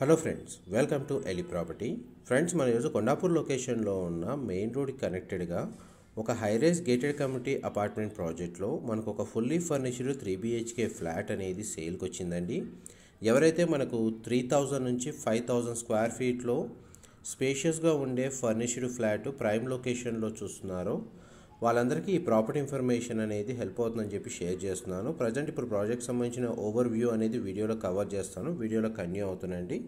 hello friends welcome to ఎలి property friends మన ఈరోజు కొండాపూర్ లొకేషన్లో ఉన్న మెయిన్ రోడ్కి కనెక్టెడ్గా ఒక హైరేస్ గేటెడ్ కమ్యూనిటీ అపార్ట్మెంట్ ప్రాజెక్ట్లో మనకు ఒక fully furnished three BHK flat అనేది సేల్కి వచ్చిందండి ఎవరైతే మనకు త్రీ థౌజండ్ నుంచి ఫైవ్ థౌజండ్ స్క్వేర్ ఫీట్లో స్పేషియస్గా ఉండే ఫర్నిష్డ్ ఫ్లాట్ ప్రైమ్ లొకేషన్లో చూస్తున్నారో వాళ్ళందరికీ ఈ ప్రాపర్టీ ఇన్ఫర్మేషన్ అనేది హెల్ప్ అవుతుందని చెప్పి షేర్ చేస్తున్నాను ప్రజెంట్ ఇప్పుడు ప్రాజెక్ట్ సంబంధించిన ఓవర్ వ్యూ అనేది వీడియోలో కవర్ చేస్తాను వీడియోలో కంటిన్యూ అవుతుందండి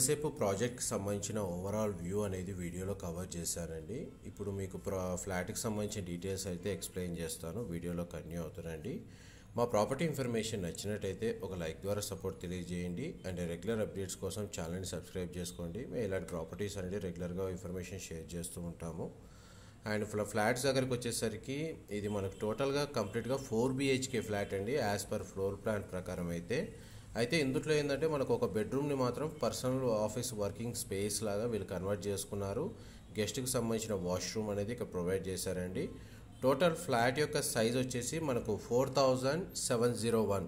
ఎంతసేపు ప్రాజెక్ట్కి సంబంధించిన ఓవరాల్ వ్యూ అనేది వీడియోలో కవర్ చేశానండి ఇప్పుడు మీకు ప్రా ఫ్లాట్కి సంబంధించిన డీటెయిల్స్ అయితే ఎక్స్ప్లెయిన్ చేస్తాను వీడియోలో కన్యూ అవుతానండి మా ప్రాపర్టీ ఇన్ఫర్మేషన్ నచ్చినట్టయితే ఒక లైక్ ద్వారా సపోర్ట్ తెలియజేయండి అండ్ రెగ్యులర్ అప్డేట్స్ కోసం ఛానల్ని సబ్స్క్రైబ్ చేసుకోండి మేము ఇలాంటి ప్రాపర్టీస్ అనేది రెగ్యులర్గా ఇన్ఫర్మేషన్ షేర్ చేస్తూ ఉంటాము అండ్ ఫ్లాట్స్ దగ్గరికి వచ్చేసరికి ఇది మనకు టోటల్గా కంప్లీట్గా ఫోర్ బీహెచ్కే ఫ్లాట్ అండి యాజ్ పర్ ఫ్లోర్ ప్లాన్ ప్రకారం అయితే అయితే ఇందులో ఏంటంటే మనకు ఒక బెడ్రూమ్ని మాత్రం పర్సనల్ ఆఫీస్ వర్కింగ్ స్పేస్ లాగా వీళ్ళు కన్వర్ట్ చేసుకున్నారు గెస్ట్కి సంబంధించిన వాష్రూమ్ అనేది ఇక్కడ ప్రొవైడ్ చేశారండి టోటల్ ఫ్లాట్ యొక్క సైజ్ వచ్చేసి మనకు four thousand seven zero one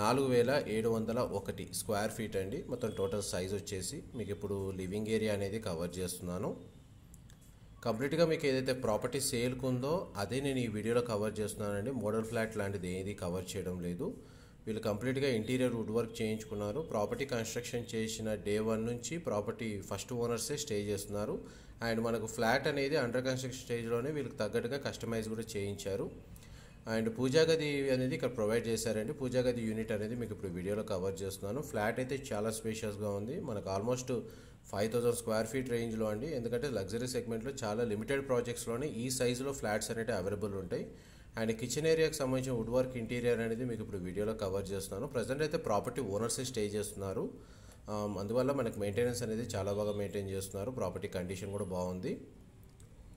నాలుగు వేల ఏడు వందల ఒకటి స్క్వేర్ ఫీట్ అండి మొత్తం టోటల్ సైజ్ వచ్చేసి మీకు ఇప్పుడు లివింగ్ ఏరియా అనేది కవర్ చేస్తున్నాను కంప్లీట్గా మీకు ఏదైతే ప్రాపర్టీ సేల్కు ఉందో అదే నేను ఈ వీడియోలో కవర్ చేస్తున్నానండి మోడల్ ఫ్లాట్ లాంటిది ఏది కవర్ చేయడం లేదు వీళ్ళు కంప్లీట్గా ఇంటీరియర్ వుడ్ వర్క్ చేయించుకున్నారు ప్రాపర్టీ కన్స్ట్రక్షన్ చేసిన డే వన్ నుంచి ప్రాపర్టీ ఫస్ట్ ఓనర్సే స్టే చేస్తున్నారు అండ్ మనకు ఫ్లాట్ అనేది అండర్ కన్స్ట్రక్షన్ స్టేజ్లోనే వీళ్ళకి తగ్గట్టుగా కస్టమైజ్ కూడా చేయించారు అండ్ పూజా గది అనేది ఇక్కడ ప్రొవైడ్ చేశారండి పూజా గది యూనిట్ అనేది మీకు ఇప్పుడు వీడియోలో కవర్ చేస్తున్నాను ఫ్లాట్ అయితే చాలా స్పేషియస్గా ఉంది మనకు almost five thousand square feet రేంజ్లో అండి ఎందుకంటే లగ్జరీ సెగ్మెంట్లో చాలా లిమిటెడ్ ప్రాజెక్ట్స్లోనే ఈ సైజులో ఫ్లాట్స్ అనేవి అవైలబుల్ ఉంటాయి అండ్ కిచెన్ ఏరియాకి సంబంధించిన వుడ్ వర్క్ ఇంటీరియర్ అనేది మీకు ఇప్పుడు వీడియోలో కవర్ చేస్తున్నాను ప్రజెంట్ అయితే ప్రాపర్టీ ఓనర్స్ స్టే చేస్తున్నారు um, అందువల్ల మనకు మెయింటెనెన్స్ అనేది చాలా బాగా మెయింటైన్ చేస్తున్నారు ప్రాపర్టీ కండిషన్ కూడా బాగుంది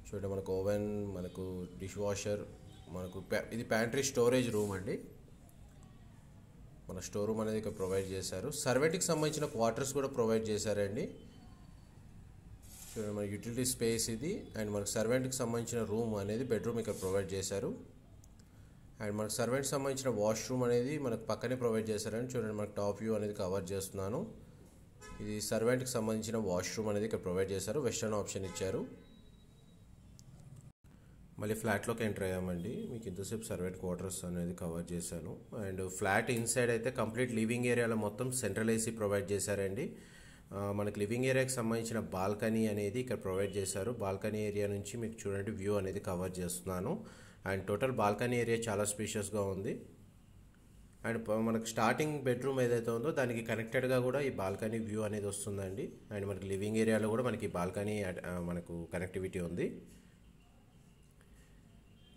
చూడండి మనకు ఓవెన్ మనకు డిష్ వాషర్ మనకు ఇది ప్యాంట్రీ స్టోరేజ్ రూమ్ అండి మన స్టోర్ రూమ్ అనేది ఇక్కడ ప్రొవైడ్ చేశారు సర్వెంట్కి సంబంధించిన క్వార్టర్స్ కూడా ప్రొవైడ్ చేశారండి చూడండి మన యూటిలిటీ స్పేస్ ఇది అండ్ మనకు సర్వెంట్కి సంబంధించిన రూమ్ అనేది బెడ్రూమ్ ఇక్కడ ప్రొవైడ్ చేశారు అండ్ మనకు సర్వెంట్ సంబంధించిన వాష్రూమ్ అనేది మనకు పక్కనే ప్రొవైడ్ చేశారని చూడండి మనకు టాప్ వ్యూ అనేది కవర్ చేస్తున్నాను ఇది సర్వెంట్కి సంబంధించిన వాష్రూమ్ అనేది ఇక్కడ ప్రొవైడ్ చేశారు వెస్టర్న్ ఆప్షన్ ఇచ్చారు మళ్ళీ ఫ్లాట్లోకి ఎంటర్ అయ్యామండి మీకు ఇంతసేపు సర్వెంట్ క్వార్టర్స్ అనేది కవర్ చేశాను అండ్ ఫ్లాట్ ఇన్సైడ్ అయితే కంప్లీట్ లివింగ్ ఏరియాలో మొత్తం సెంట్రల్ ఏసీ ప్రొవైడ్ చేశారండి మనకు లివింగ్ ఏరియాకి సంబంధించిన బాల్కనీ అనేది ఇక్కడ ప్రొవైడ్ చేశారు బాల్కనీ ఏరియా నుంచి మీకు చూడండి వ్యూ అనేది కవర్ చేస్తున్నాను అండ్ టోటల్ బాల్కనీ ఏరియా చాలా స్పీషియస్గా ఉంది అండ్ మనకు స్టార్టింగ్ బెడ్రూమ్ ఏదైతే ఉందో దానికి కనెక్టెడ్గా కూడా ఈ బాల్కనీ వ్యూ అనేది వస్తుందండి అండ్ మనకి లివింగ్ ఏరియాలో కూడా మనకి బాల్కనీ మనకు కనెక్టివిటీ ఉంది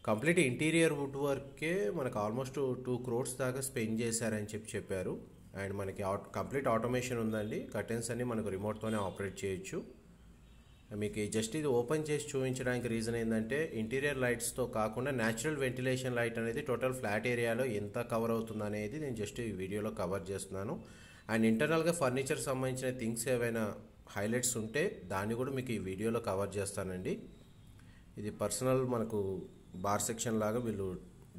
కంప్లీట్ ఇంటీరియర్ వుడ్ వర్కే మనకు ఆల్మోస్ట్ టూ క్రోర్స్ దాకా స్పెండ్ చేశారని చెప్పి చెప్పారు అండ్ మనకి కంప్లీట్ ఆటోమేషన్ ఉందండి కర్టెన్స్ అన్ని మనకు రిమోట్తోనే ఆపరేట్ చేయొచ్చు మీకు జస్ట్ ఇది ఓపెన్ చేసి చూపించడానికి రీజన్ ఏంటంటే ఇంటీరియర్ లైట్స్తో కాకుండా న్యాచురల్ వెంటిలేషన్ లైట్ అనేది టోటల్ ఫ్లాట్ ఏరియాలో ఎంత కవర్ అవుతుంది అనేది నేను జస్ట్ ఈ వీడియోలో కవర్ చేస్తున్నాను అండ్ ఇంటర్నల్గా ఫర్నిచర్ సంబంధించిన థింగ్స్ ఏవైనా హైలైట్స్ ఉంటే దాన్ని కూడా మీకు ఈ వీడియోలో కవర్ చేస్తానండి ఇది పర్సనల్ మనకు బార్ సెక్షన్ లాగా వీళ్ళు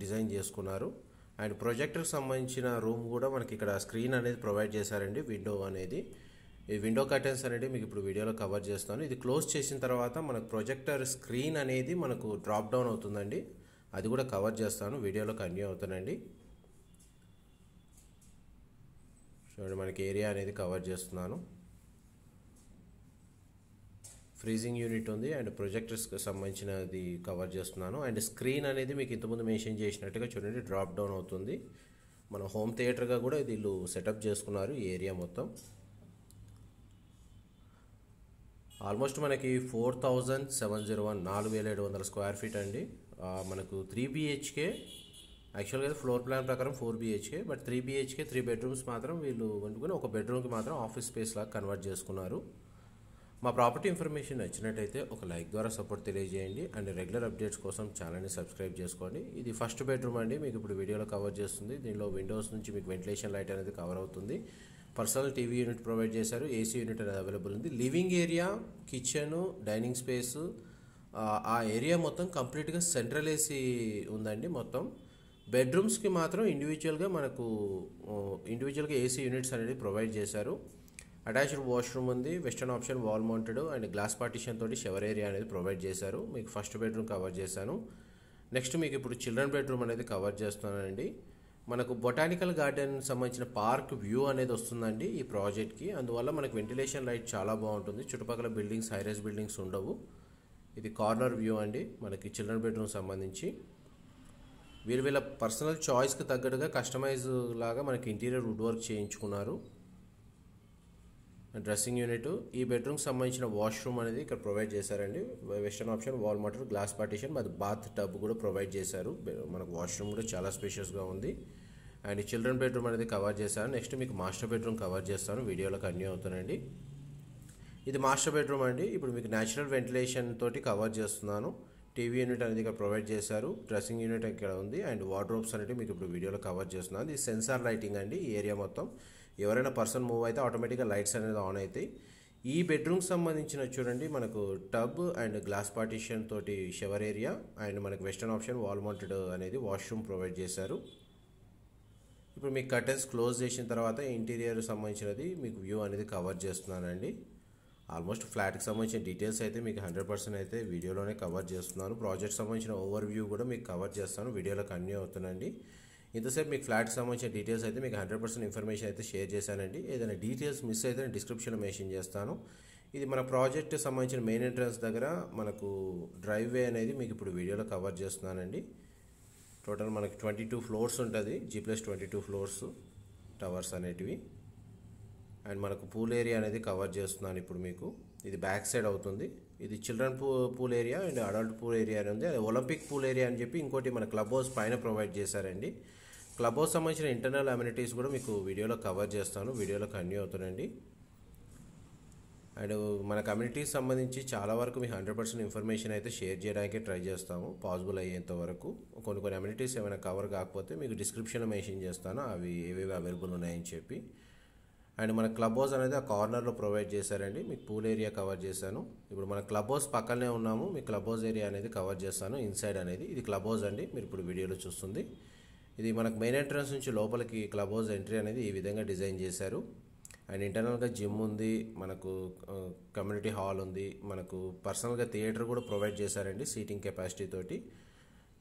డిజైన్ చేసుకున్నారు అండ్ ప్రొజెక్టర్కి సంబంధించిన రూమ్ కూడా మనకి ఇక్కడ స్క్రీన్ అనేది ప్రొవైడ్ చేశారండి విండో అనేది ఈ విండో కర్టెన్స్ అనేది మీకు ఇప్పుడు వీడియోలో కవర్ చేస్తాను ఇది క్లోజ్ చేసిన తర్వాత మనకు ప్రొజెక్టర్ స్క్రీన్ అనేది మనకు డ్రాప్ డౌన్ అవుతుందండి అది కూడా కవర్ చేస్తాను వీడియోలో కంటిన్యూ అవుతానండి చూడండి మనకి ఏరియా అనేది కవర్ చేస్తున్నాను ఫ్రీజింగ్ యూనిట్ ఉంది అండ్ ప్రొజెక్టర్స్కి సంబంధించినది కవర్ చేస్తున్నాను అండ్ స్క్రీన్ అనేది మీకు ఇంతకుముందు మెన్షన్ చేసినట్టుగా చూడండి డ్రాప్ డౌన్ అవుతుంది మన హోమ్ థియేటర్గా కూడా వీళ్ళు సెటప్ చేసుకున్నారు ఈ ఏరియా మొత్తం ఆల్మోస్ట్ మనకి four thousand seven zero one నాలుగు వేల ఏడు వందల స్క్వేర్ ఫీట్ అండి మనకు త్రీ బీహెచ్కే యాక్చువల్గా ఫ్లోర్ ప్లాన్ ప్రకారం four BHK but three BHK three bedrooms మాత్రం వీళ్ళు వండుకొని ఒక బెడ్రూమ్కి మాత్రం ఆఫీస్ స్పేస్ లాగా కన్వర్ట్ చేసుకున్నారు మా ప్రాపర్టీ ఇన్ఫర్మేషన్ నచ్చినట్టయితే ఒక లైక్ ద్వారా సపోర్ట్ తెలియజేయండి అండ్ రెగ్యులర్ అప్డేట్స్ కోసం ఛానల్ని సబ్స్క్రైబ్ చేసుకోండి ఇది ఫస్ట్ బెడ్రూమ్ అండి మీకు ఇప్పుడు వీడియోలో కవర్ చేస్తుంది దీనిలో విండోస్ నుంచి మీకు వెంటిలేషన్ లైట్ అనేది కవర్ అవుతుంది పర్సనల్ టీవీ యూనిట్ ప్రొవైడ్ చేశారు ఏసీ యూనిట్ అనేది అవైలబుల్ ఉంది living area kitchen dining space ఆ ఏరియా మొత్తం కంప్లీట్గా సెంట్రల్ ఏసీ ఉందండి మొత్తం బెడ్రూమ్స్కి మాత్రం ఇండివిజువల్గా మనకు ఇండివిజువల్గా ఏసీ యూనిట్స్ అనేది ప్రొవైడ్ చేశారు అటాచ్డ్ వాష్రూమ్ ఉంది western option wall mounted and glass partition తోటి షవర్ ఏరియా అనేది ప్రొవైడ్ చేశారు మీకు ఫస్ట్ బెడ్రూమ్ కవర్ చేశాను నెక్స్ట్ మీకు ఇప్పుడు చిల్డ్రన్ బెడ్రూమ్ అనేది కవర్ చేస్తున్నానండి మనకు బొటానికల్ గార్డెన్ సంబంధించిన పార్క్ వ్యూ అనేది వస్తుందండి ఈ ప్రాజెక్ట్కి అందువల్ల మనకు వెంటిలేషన్ లైట్ చాలా బాగుంటుంది చుట్టుపక్కల బిల్డింగ్స్ హైరైజ్ బిల్డింగ్స్ ఉండవు ఇది కార్నర్ వ్యూ అండి మనకి చిల్డ్రన్ బెడ్రూమ్ సంబంధించి వీరు వీళ్ళ పర్సనల్ చాయిస్కి తగ్గట్టుగా కస్టమైజ్ లాగా మనకి ఇంటీరియర్ వుడ్ వర్క్ చేయించుకున్నారు డ్రెస్సింగ్ యూనిట్ ఈ బెడ్రూమ్కి సంబంధించిన వాష్రూమ్ అనేది ఇక్కడ ప్రొవైడ్ చేశారండి western option wall mounted glass partition అది బాత్ టబ్ కూడా ప్రొవైడ్ చేశారు మనకు వాష్రూమ్ కూడా చాలా స్పేషియస్గా ఉంది అండ్ చిల్డ్రన్ బెడ్రూమ్ అనేది కవర్ చేశాను నెక్స్ట్ మీకు మాస్టర్ బెడ్రూమ్ కవర్ చేస్తాను వీడియోలో కన్యూ అవుతానండి ఇది మాస్టర్ బెడ్రూమ్ అండి ఇప్పుడు మీకు న్యాచురల్ వెంటిలేషన్ తోటి కవర్ చేస్తున్నాను టీవీ యూనిట్ అనేది ఇక్కడ ప్రొవైడ్ చేశారు డ్రెస్సింగ్ యూనిట్ ఇక్కడ ఉంది అండ్ వార్డ్రోబ్స్ అనేవి మీకు ఇప్పుడు వీడియోలో కవర్ చేస్తున్నాను ఇది సెన్సార్ లైటింగ్ అండి ఈ ఏరియా మొత్తం ఎవరైనా పర్సన్ మూవ్ అయితే ఆటోమేటిక్గా లైట్స్ అనేది ఆన్ అవుతాయి ఈ బెడ్రూమ్కి సంబంధించిన చూడండి మనకు టబ్ అండ్ గ్లాస్ పార్టీషన్ తోటి షవర్ ఏరియా అండ్ మనకు వెస్టర్న్ ఆప్షన్ వాల్ మౌంటెడ్ అనేది వాష్రూమ్ ప్రొవైడ్ చేశారు ఇప్పుడు మీకు కర్టెన్స్ క్లోజ్ చేసిన తర్వాత ఇంటీరియర్ సంబంధించినది మీకు వ్యూ అనేది కవర్ చేస్తున్నానండి ఆల్మోస్ట్ ఫ్లాట్కి సంబంధించిన డీటెయిల్స్ అయితే మీకు హండ్రెడ్ పర్సెంట్ అయితే వీడియోలోనే కవర్ చేస్తున్నాను ప్రాజెక్ట్ సంబంధించిన ఓవర్ వ్యూ కూడా మీకు కవర్ చేస్తాను వీడియోలో కన్యూ అవుతుందండి ఇంతసేపు మీకు ఫ్లాట్కి సంబంధించిన డీటెయిల్స్ అయితే మీకు హండ్రెడ్ పర్సెంట్ ఇన్ఫర్మేషన్ అయితే షేర్ చేశానండి ఏదైనా డీటెయిల్స్ మిస్ అయితే నేను డిస్క్రిప్షన్లో మెన్షన్ చేస్తాను ఇది మన ప్రాజెక్ట్ సంబంధించిన మెయిన్ ఎంట్రన్స్ దగ్గర మనకు డ్రైవ్వే అనేది మీకు ఇప్పుడు వీడియోలో కవర్ చేస్తున్నానండి టోటల్ మనకి ట్వంటీ టూ ఫ్లోర్స్ ఉంటుంది G plus twenty two floors towers అనేటివి అండ్ మనకు పూల్ ఏరియా అనేది కవర్ చేస్తున్నాను ఇప్పుడు మీకు ఇది బ్యాక్ సైడ్ అవుతుంది ఇది చిల్డ్రన్ పూ pool area and adult pool area అని ఉంది అది ఒలింపిక్ పూల్ ఏరియా అని చెప్పి ఇంకోటి మన క్లబ్ హౌస్ పైన ప్రొవైడ్ చేశారండి క్లబ్ హౌస్ సంబంధించిన ఇంటర్నల్ అమ్యూనిటీస్ కూడా మీకు వీడియోలో కవర్ చేస్తాను వీడియోలో కన్యూ అవుతుందండి అండ్ మన కమ్యూనిటీస్ సంబంధించి చాలా వరకు మీ హండ్రెడ్ పర్సెంట్ ఇన్ఫర్మేషన్ అయితే షేర్ చేయడానికి ట్రై చేస్తాము పాసిబుల్ అయ్యేంత వరకు కొన్ని కొన్ని అమ్యూనిటీస్ ఏమైనా కవర్ కాకపోతే మీకు డిస్క్రిప్షన్లో మెన్షన్ చేస్తాను అవి ఏవేవి అవైలబుల్ ఉన్నాయని చెప్పి అండ్ మన క్లబ్ హౌస్ అనేది ఆ కార్నర్లో ప్రొవైడ్ చేశారండి మీకు పూల్ ఏరియా కవర్ చేశాను ఇప్పుడు మన క్లబ్ హౌస్ పక్కనే ఉన్నాము మీ క్లబ్ హౌస్ ఏరియా అనేది కవర్ చేస్తాను ఇన్సైడ్ అనేది ఇది క్లబ్ హౌస్ అండి మీరు ఇప్పుడు వీడియోలో చూస్తుంది ఇది మనకు మెయిన్ ఎంట్రన్స్ నుంచి లోపలికి క్లబ్ హౌస్ ఎంట్రీ అనేది ఈ విధంగా డిజైన్ చేశారు అండ్ ఇంటర్నల్గా జిమ్ ఉంది మనకు కమ్యూనిటీ హాల్ ఉంది మనకు పర్సనల్గా థియేటర్ కూడా ప్రొవైడ్ చేశారండి సీటింగ్ కెపాసిటీ తోటి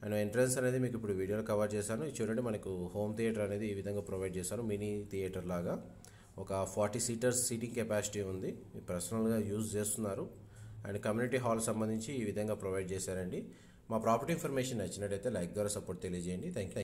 అండ్ ఎంట్రన్స్ అనేది మీకు ఇప్పుడు వీడియోలో కవర్ చేశాను చూడండి మనకు హోమ్ థియేటర్ అనేది ఈ విధంగా ప్రొవైడ్ చేశారు మినీ థియేటర్ లాగా ఒక ఫార్టీ సీటర్స్ సీటింగ్ కెపాసిటీ ఉంది పర్సనల్గా యూజ్ చేస్తున్నారు అండ్ కమ్యూనిటీ హాల్ సంబంధించి ఈ విధంగా ప్రొవైడ్ చేశారండి మా ప్రాపర్టీ ఇన్ఫర్మేషన్ నచ్చినట్టయితే లైక్ ద్వారా సపోర్ట్ తెలియజేయండి థ్యాంక్ యూ